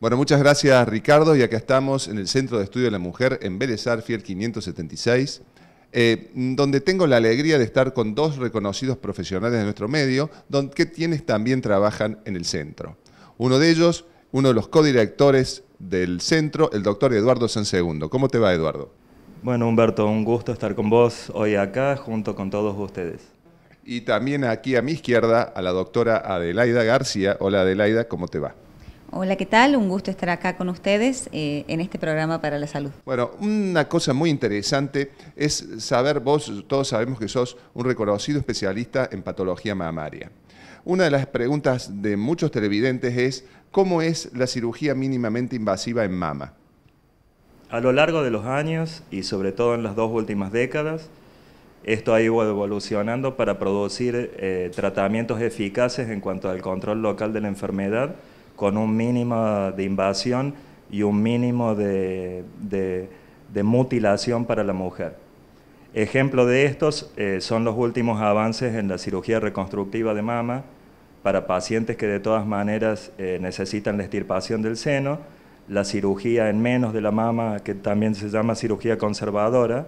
Bueno, muchas gracias Ricardo y acá estamos en el Centro de Estudio de la Mujer en Vélez Fiel 576, eh, donde tengo la alegría de estar con dos reconocidos profesionales de nuestro medio, que también trabajan en el centro. Uno de ellos, uno de los codirectores del centro, el doctor Eduardo Segundo. ¿Cómo te va Eduardo? Bueno Humberto, un gusto estar con vos hoy acá junto con todos ustedes. Y también aquí a mi izquierda a la doctora Adelaida García. Hola Adelaida, ¿cómo te va? Hola, ¿qué tal? Un gusto estar acá con ustedes eh, en este programa para la salud. Bueno, una cosa muy interesante es saber, vos todos sabemos que sos un reconocido especialista en patología mamaria. Una de las preguntas de muchos televidentes es, ¿cómo es la cirugía mínimamente invasiva en mama? A lo largo de los años y sobre todo en las dos últimas décadas, esto ha ido evolucionando para producir eh, tratamientos eficaces en cuanto al control local de la enfermedad con un mínimo de invasión y un mínimo de, mutilación para la mujer. Ejemplo de estos eh, son los últimos avances en la cirugía reconstructiva de mama para pacientes que de todas maneras eh, necesitan la extirpación del seno, la cirugía en menos de la mama, que también se llama cirugía conservadora,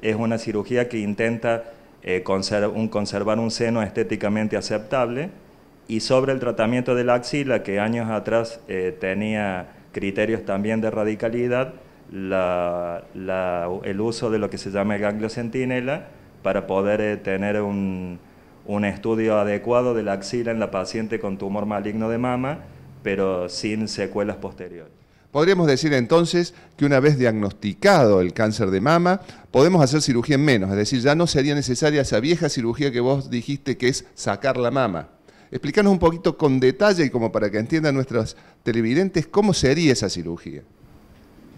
es una cirugía que intenta eh, conservar un seno estéticamente aceptable, y sobre el tratamiento de la axila, que años atrás eh, tenía criterios también de radicalidad, el uso de lo que se llama el para poder eh, tener un, un, estudio adecuado de la axila en la paciente con tumor maligno de mama, pero sin secuelas posteriores. Podríamos decir entonces que una vez diagnosticado el cáncer de mama, podemos hacer cirugía en menos, es decir, ya no sería necesaria esa vieja cirugía que vos dijiste que es sacar la mama. Explícanos un poquito con detalle y como para que entiendan nuestros televidentes cómo sería esa cirugía.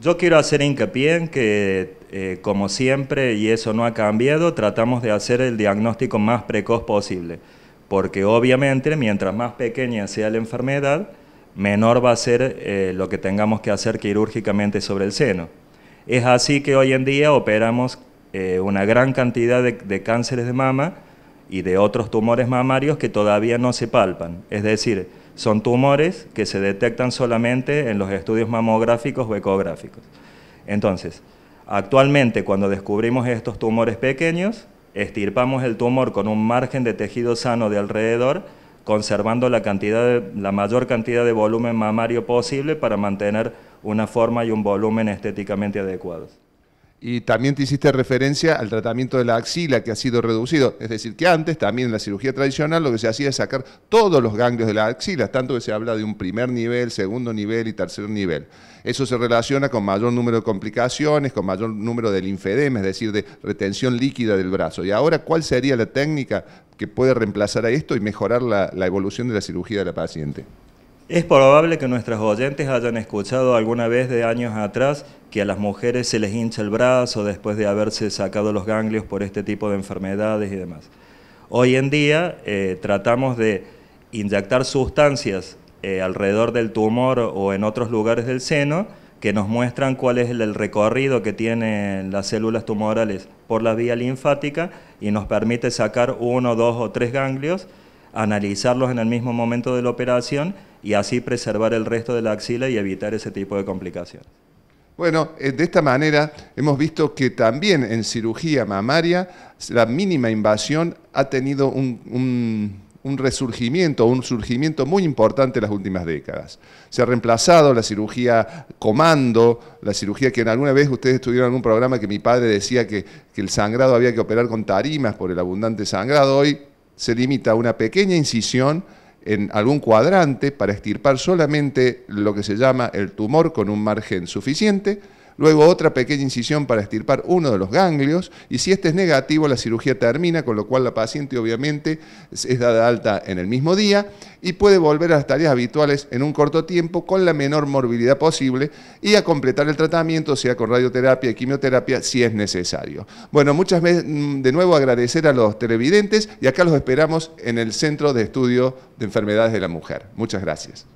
Yo quiero hacer hincapié en que, eh, como siempre, y eso no ha cambiado, tratamos de hacer el diagnóstico más precoz posible, porque obviamente mientras más pequeña sea la enfermedad, menor va a ser eh, lo que tengamos que hacer quirúrgicamente sobre el seno. Es así que hoy en día operamos eh, una gran cantidad de cánceres de mama, y de otros tumores mamarios que todavía no se palpan. Es decir, son tumores que se detectan solamente en los estudios mamográficos o ecográficos. Entonces, actualmente cuando descubrimos estos tumores pequeños, estirpamos el tumor con un margen de tejido sano de alrededor, conservando la, la mayor cantidad de volumen mamario posible para mantener una forma y un volumen estéticamente adecuados. Y también te hiciste referencia al tratamiento de la axila que ha sido reducido. Es decir, que antes también en la cirugía tradicional lo que se hacía es sacar todos los ganglios de la axila, tanto que se habla de un primer nivel, segundo nivel y tercer nivel. Eso se relaciona con mayor número de complicaciones, con mayor número de linfedema, es decir, de retención líquida del brazo. Y ahora, ¿cuál sería la técnica que puede reemplazar a esto y mejorar la evolución de la cirugía de la paciente? Es probable que nuestras oyentes hayan escuchado alguna vez de años atrás que a las mujeres se les hincha el brazo después de haberse sacado los ganglios por este tipo de enfermedades y demás. Hoy en día eh, tratamos de inyectar sustancias eh, alrededor del tumor o en otros lugares del seno que nos muestran cuál es el recorrido que tienen las células tumorales por la vía linfática y nos permite sacar uno, dos o tres ganglios, analizarlos en el mismo momento de la operación y así preservar el resto de la axila y evitar ese tipo de complicaciones. Bueno, eh, de esta manera hemos visto que también en cirugía mamaria la mínima invasión ha tenido un, un, resurgimiento, un surgimiento muy importante en las últimas décadas. Se ha reemplazado la cirugía comando, la cirugía que en alguna vez ustedes tuvieron un programa que mi padre decía que, que el sangrado había que operar con tarimas por el abundante sangrado. Hoy se limita a una pequeña incisión en algún cuadrante para extirpar solamente lo que se llama el tumor con un margen suficiente luego otra pequeña incisión para estirpar uno de los ganglios y si este es negativo la cirugía termina, con lo cual la paciente obviamente es dada alta en el mismo día y puede volver a las tareas habituales en un corto tiempo con la menor morbilidad posible y a completar el tratamiento, sea con radioterapia y quimioterapia, si es necesario. Bueno, muchas veces, mm, de nuevo agradecer a los televidentes y acá los esperamos en el Centro de Estudio de Enfermedades de la Mujer. Muchas gracias.